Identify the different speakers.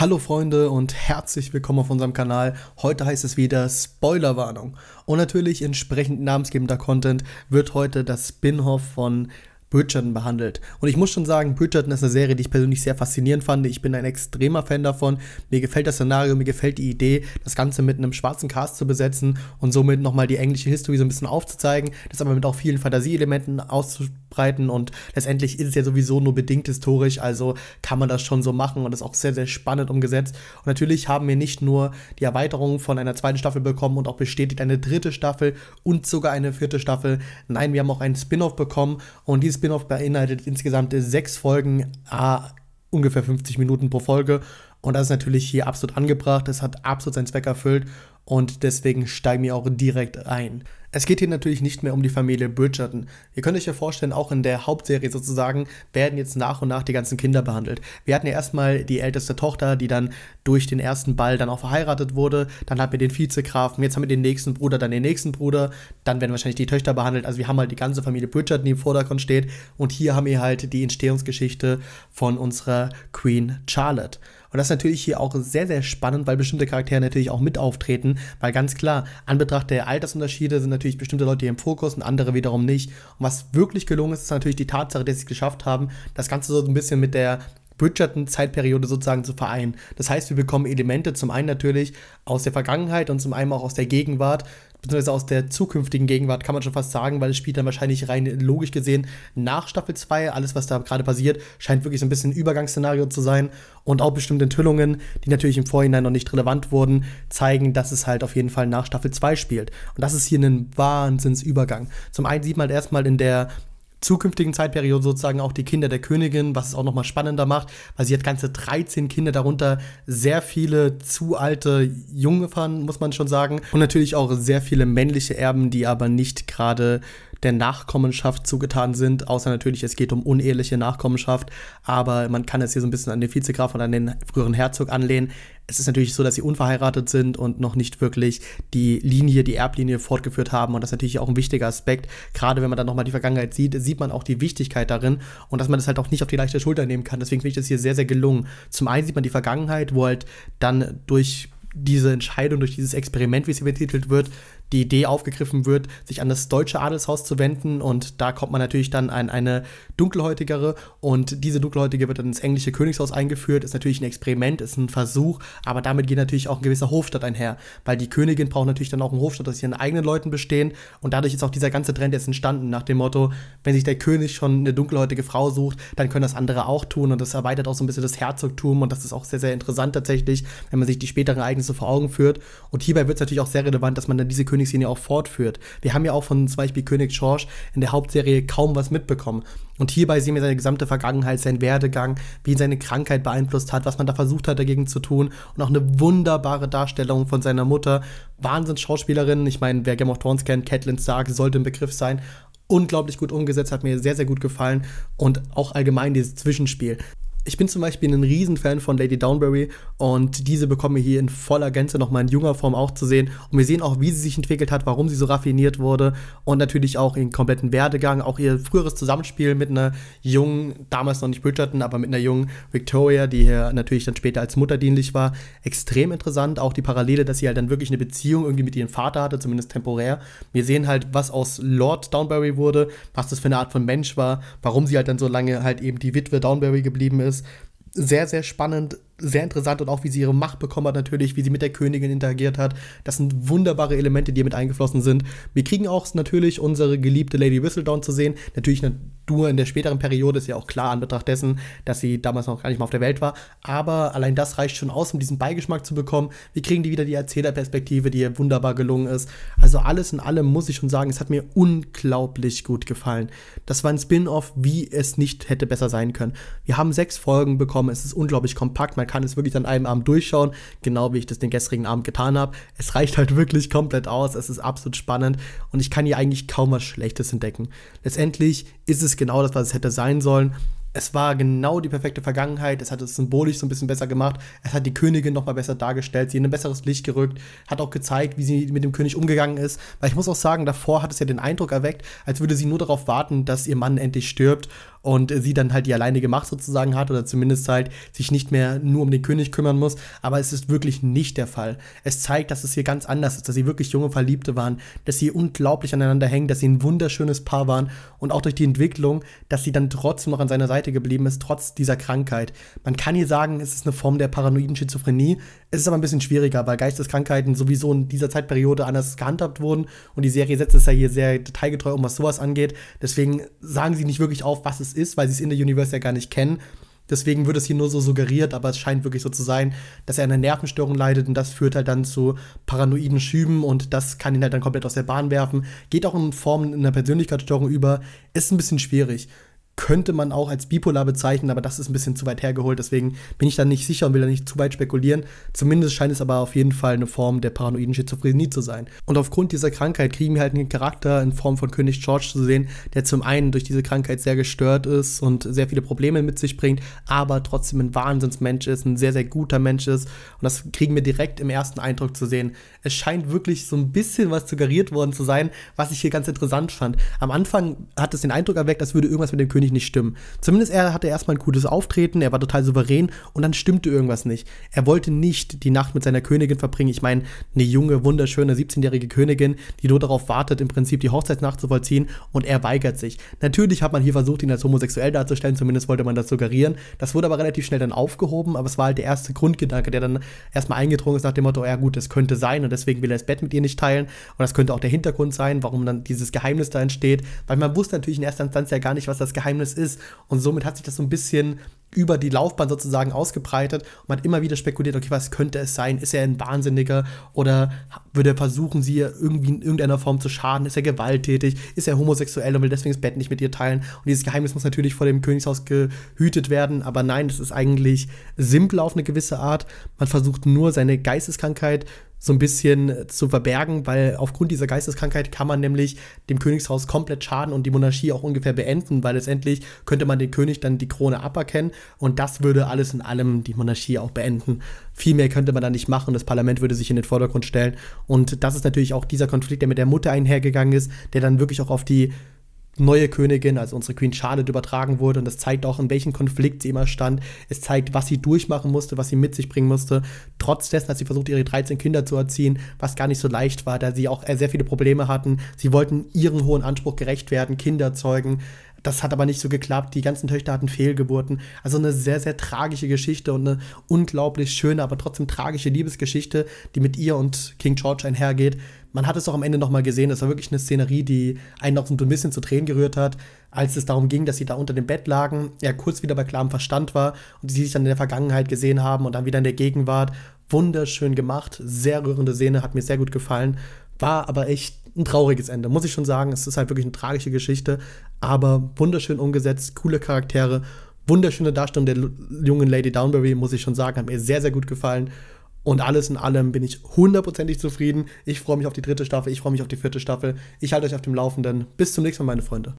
Speaker 1: Hallo Freunde und herzlich willkommen auf unserem Kanal. Heute heißt es wieder Spoilerwarnung. Und natürlich entsprechend namensgebender Content wird heute das Spin-off von Bridgerton behandelt. Und ich muss schon sagen, Bridgerton ist eine Serie, die ich persönlich sehr faszinierend fand. Ich bin ein extremer Fan davon. Mir gefällt das Szenario, mir gefällt die Idee, das Ganze mit einem schwarzen Cast zu besetzen und somit nochmal die englische History so ein bisschen aufzuzeigen, das aber mit auch vielen Fantasieelementen auszuprobieren ausbreiten und letztendlich ist es ja sowieso nur bedingt historisch, also kann man das schon so machen und ist auch sehr, sehr spannend umgesetzt. Und natürlich haben wir nicht nur die Erweiterung von einer zweiten Staffel bekommen und auch bestätigt eine dritte Staffel und sogar eine vierte Staffel. Nein, wir haben auch einen Spin-off bekommen und dieses Spin-off beinhaltet insgesamt sechs Folgen, ah, ungefähr 50 Minuten pro Folge. Und das ist natürlich hier absolut angebracht. Es hat absolut seinen Zweck erfüllt und deswegen steigen wir auch direkt ein. Es geht hier natürlich nicht mehr um die Familie Bridgerton. Ihr könnt euch ja vorstellen, auch in der Hauptserie sozusagen werden jetzt nach und nach die ganzen Kinder behandelt. Wir hatten ja erstmal die älteste Tochter, die dann durch den ersten Ball dann auch verheiratet wurde. Dann hatten wir den Vizegrafen, jetzt haben wir den nächsten Bruder, dann den nächsten Bruder. Dann werden wahrscheinlich die Töchter behandelt. Also wir haben halt die ganze Familie Bridgerton, die im Vordergrund steht. Und hier haben wir halt die Entstehungsgeschichte von unserer Queen Charlotte. Und das ist natürlich hier auch sehr, sehr spannend, weil bestimmte Charaktere natürlich auch mit auftreten, weil ganz klar, an Betracht der Altersunterschiede sind natürlich bestimmte Leute hier im Fokus und andere wiederum nicht. Und was wirklich gelungen ist, ist natürlich die Tatsache, dass sie es geschafft haben, das Ganze so ein bisschen mit der Bridgerton-Zeitperiode sozusagen zu vereinen. Das heißt, wir bekommen Elemente zum einen natürlich aus der Vergangenheit und zum einen auch aus der Gegenwart, beziehungsweise aus der zukünftigen Gegenwart, kann man schon fast sagen, weil es spielt dann wahrscheinlich rein logisch gesehen nach Staffel 2. Alles, was da gerade passiert, scheint wirklich so ein bisschen ein Übergangsszenario zu sein. Und auch bestimmte Enthüllungen, die natürlich im Vorhinein noch nicht relevant wurden, zeigen, dass es halt auf jeden Fall nach Staffel 2 spielt. Und das ist hier ein Wahnsinnsübergang. Zum einen sieht man halt erstmal in der zukünftigen Zeitperioden sozusagen auch die Kinder der Königin, was es auch nochmal spannender macht, weil sie hat ganze 13 Kinder, darunter sehr viele zu alte Junggefahren, muss man schon sagen. Und natürlich auch sehr viele männliche Erben, die aber nicht gerade der Nachkommenschaft zugetan sind, außer natürlich, es geht um uneheliche Nachkommenschaft, aber man kann es hier so ein bisschen an den Vizegraf und an den früheren Herzog anlehnen. Es ist natürlich so, dass sie unverheiratet sind und noch nicht wirklich die Linie, die Erblinie fortgeführt haben und das ist natürlich auch ein wichtiger Aspekt, gerade wenn man dann nochmal die Vergangenheit sieht, sieht man auch die Wichtigkeit darin und dass man das halt auch nicht auf die leichte Schulter nehmen kann, deswegen finde ich das hier sehr, sehr gelungen. Zum einen sieht man die Vergangenheit, wo halt dann durch diese Entscheidung, durch dieses Experiment, wie es hier betitelt wird, die Idee aufgegriffen wird, sich an das deutsche Adelshaus zu wenden. Und da kommt man natürlich dann an eine dunkelhäutigere. Und diese dunkelhäutige wird dann ins englische Königshaus eingeführt. Ist natürlich ein Experiment, ist ein Versuch, aber damit geht natürlich auch ein gewisser Hofstadt einher. Weil die Königin braucht natürlich dann auch einen Hofstadt dass sie ihren eigenen Leuten bestehen. Und dadurch ist auch dieser ganze Trend jetzt entstanden, nach dem Motto, wenn sich der König schon eine dunkelhäutige Frau sucht, dann können das andere auch tun. Und das erweitert auch so ein bisschen das Herzogtum. Und das ist auch sehr, sehr interessant tatsächlich, wenn man sich die späteren Ereignisse vor Augen führt. Und hierbei wird es natürlich auch sehr relevant, dass man dann diese Königin Königslinie auch fortführt. Wir haben ja auch von zum Beispiel König George in der Hauptserie kaum was mitbekommen. Und hierbei sehen wir seine gesamte Vergangenheit, seinen Werdegang, wie ihn seine Krankheit beeinflusst hat, was man da versucht hat dagegen zu tun und auch eine wunderbare Darstellung von seiner Mutter. Wahnsinns-Schauspielerin. ich meine, wer Game of Thrones kennt, Catelyn Stark sollte ein Begriff sein. Unglaublich gut umgesetzt, hat mir sehr, sehr gut gefallen und auch allgemein dieses Zwischenspiel ich bin zum Beispiel ein Riesenfan von Lady Downberry und diese bekommen wir hier in voller Gänze nochmal in junger Form auch zu sehen. Und wir sehen auch, wie sie sich entwickelt hat, warum sie so raffiniert wurde und natürlich auch ihren kompletten Werdegang, auch ihr früheres Zusammenspiel mit einer jungen, damals noch nicht Bridgerton, aber mit einer jungen Victoria, die hier natürlich dann später als Mutter dienlich war. Extrem interessant, auch die Parallele, dass sie halt dann wirklich eine Beziehung irgendwie mit ihrem Vater hatte, zumindest temporär. Wir sehen halt, was aus Lord Downberry wurde, was das für eine Art von Mensch war, warum sie halt dann so lange halt eben die Witwe Downberry geblieben ist sehr, sehr spannend sehr interessant und auch wie sie ihre Macht bekommen hat natürlich, wie sie mit der Königin interagiert hat. Das sind wunderbare Elemente, die hier mit eingeflossen sind. Wir kriegen auch natürlich unsere geliebte Lady Whistledown zu sehen. Natürlich nur in der späteren Periode ist ja auch klar an Betracht dessen, dass sie damals noch gar nicht mal auf der Welt war. Aber allein das reicht schon aus, um diesen Beigeschmack zu bekommen. Wir kriegen die wieder die Erzählerperspektive, die hier wunderbar gelungen ist. Also alles in allem muss ich schon sagen, es hat mir unglaublich gut gefallen. Das war ein Spin-off, wie es nicht hätte besser sein können. Wir haben sechs Folgen bekommen. Es ist unglaublich kompakt. Man kann es wirklich an einem Abend durchschauen, genau wie ich das den gestrigen Abend getan habe. Es reicht halt wirklich komplett aus, es ist absolut spannend und ich kann hier eigentlich kaum was Schlechtes entdecken. Letztendlich ist es genau das, was es hätte sein sollen es war genau die perfekte Vergangenheit. Es hat es symbolisch so ein bisschen besser gemacht. Es hat die Königin noch mal besser dargestellt, sie in ein besseres Licht gerückt, hat auch gezeigt, wie sie mit dem König umgegangen ist. Weil ich muss auch sagen, davor hat es ja den Eindruck erweckt, als würde sie nur darauf warten, dass ihr Mann endlich stirbt und sie dann halt die alleinige Macht sozusagen hat oder zumindest halt sich nicht mehr nur um den König kümmern muss. Aber es ist wirklich nicht der Fall. Es zeigt, dass es hier ganz anders ist, dass sie wirklich junge Verliebte waren, dass sie unglaublich aneinander hängen, dass sie ein wunderschönes Paar waren und auch durch die Entwicklung, dass sie dann trotzdem noch an seiner Seite beiseite geblieben ist, trotz dieser Krankheit. Man kann hier sagen, es ist eine Form der paranoiden Schizophrenie. Es ist aber ein bisschen schwieriger, weil Geisteskrankheiten sowieso in dieser Zeitperiode anders gehandhabt wurden und die Serie setzt es ja hier sehr detailgetreu um, was sowas angeht. Deswegen sagen sie nicht wirklich auf, was es ist, weil sie es in der Universe ja gar nicht kennen. Deswegen wird es hier nur so suggeriert, aber es scheint wirklich so zu sein, dass er an einer Nervenstörung leidet und das führt halt dann zu paranoiden Schüben und das kann ihn halt dann komplett aus der Bahn werfen. Geht auch in Form einer Persönlichkeitsstörung über. Ist ein bisschen schwierig könnte man auch als bipolar bezeichnen, aber das ist ein bisschen zu weit hergeholt, deswegen bin ich da nicht sicher und will da nicht zu weit spekulieren. Zumindest scheint es aber auf jeden Fall eine Form der paranoiden Schizophrenie zu sein. Und aufgrund dieser Krankheit kriegen wir halt einen Charakter in Form von König George zu sehen, der zum einen durch diese Krankheit sehr gestört ist und sehr viele Probleme mit sich bringt, aber trotzdem ein Wahnsinnsmensch ist, ein sehr, sehr guter Mensch ist. Und das kriegen wir direkt im ersten Eindruck zu sehen. Es scheint wirklich so ein bisschen was suggeriert worden zu sein, was ich hier ganz interessant fand. Am Anfang hat es den Eindruck erweckt, als würde irgendwas mit dem König ich nicht stimmen. Zumindest er hatte erstmal ein gutes Auftreten, er war total souverän und dann stimmte irgendwas nicht. Er wollte nicht die Nacht mit seiner Königin verbringen. Ich meine, eine junge, wunderschöne 17-jährige Königin, die nur darauf wartet, im Prinzip die Hochzeitsnacht zu vollziehen und er weigert sich. Natürlich hat man hier versucht, ihn als homosexuell darzustellen, zumindest wollte man das suggerieren. Das wurde aber relativ schnell dann aufgehoben, aber es war halt der erste Grundgedanke, der dann erstmal eingedrungen ist nach dem Motto, ja gut, das könnte sein und deswegen will er das Bett mit ihr nicht teilen und das könnte auch der Hintergrund sein, warum dann dieses Geheimnis da entsteht, weil man wusste natürlich in erster Instanz ja gar nicht, was das Geheimnis Geheimnis ist. Und somit hat sich das so ein bisschen über die Laufbahn sozusagen ausgebreitet und man hat immer wieder spekuliert, okay, was könnte es sein? Ist er ein Wahnsinniger oder würde er versuchen, sie irgendwie in irgendeiner Form zu schaden? Ist er gewalttätig? Ist er homosexuell und will deswegen das Bett nicht mit ihr teilen? Und dieses Geheimnis muss natürlich vor dem Königshaus gehütet werden, aber nein, das ist eigentlich simpel auf eine gewisse Art. Man versucht nur, seine Geisteskrankheit so ein bisschen zu verbergen, weil aufgrund dieser Geisteskrankheit kann man nämlich dem Königshaus komplett schaden und die Monarchie auch ungefähr beenden, weil letztendlich könnte man den König dann die Krone aberkennen und das würde alles in allem die Monarchie auch beenden. Viel mehr könnte man da nicht machen, das Parlament würde sich in den Vordergrund stellen und das ist natürlich auch dieser Konflikt, der mit der Mutter einhergegangen ist, der dann wirklich auch auf die neue Königin, also unsere Queen Charlotte, übertragen wurde. Und das zeigt auch, in welchem Konflikt sie immer stand. Es zeigt, was sie durchmachen musste, was sie mit sich bringen musste. Trotz dessen, dass sie versucht, ihre 13 Kinder zu erziehen, was gar nicht so leicht war, da sie auch äh, sehr viele Probleme hatten. Sie wollten ihren hohen Anspruch gerecht werden, Kinder zeugen. Das hat aber nicht so geklappt. Die ganzen Töchter hatten Fehlgeburten. Also eine sehr, sehr tragische Geschichte und eine unglaublich schöne, aber trotzdem tragische Liebesgeschichte, die mit ihr und King George einhergeht. Man hat es auch am Ende nochmal gesehen. Das war wirklich eine Szenerie, die einen auch so ein bisschen zu Tränen gerührt hat, als es darum ging, dass sie da unter dem Bett lagen, er kurz wieder bei klarem Verstand war und sie sich dann in der Vergangenheit gesehen haben und dann wieder in der Gegenwart. Wunderschön gemacht, sehr rührende Szene, hat mir sehr gut gefallen. War aber echt ein trauriges Ende, muss ich schon sagen. Es ist halt wirklich eine tragische Geschichte, aber wunderschön umgesetzt, coole Charaktere, wunderschöne Darstellung der jungen Lady Downberry, muss ich schon sagen, hat mir sehr, sehr gut gefallen. Und alles in allem bin ich hundertprozentig zufrieden. Ich freue mich auf die dritte Staffel, ich freue mich auf die vierte Staffel. Ich halte euch auf dem Laufenden. Bis zum nächsten Mal, meine Freunde.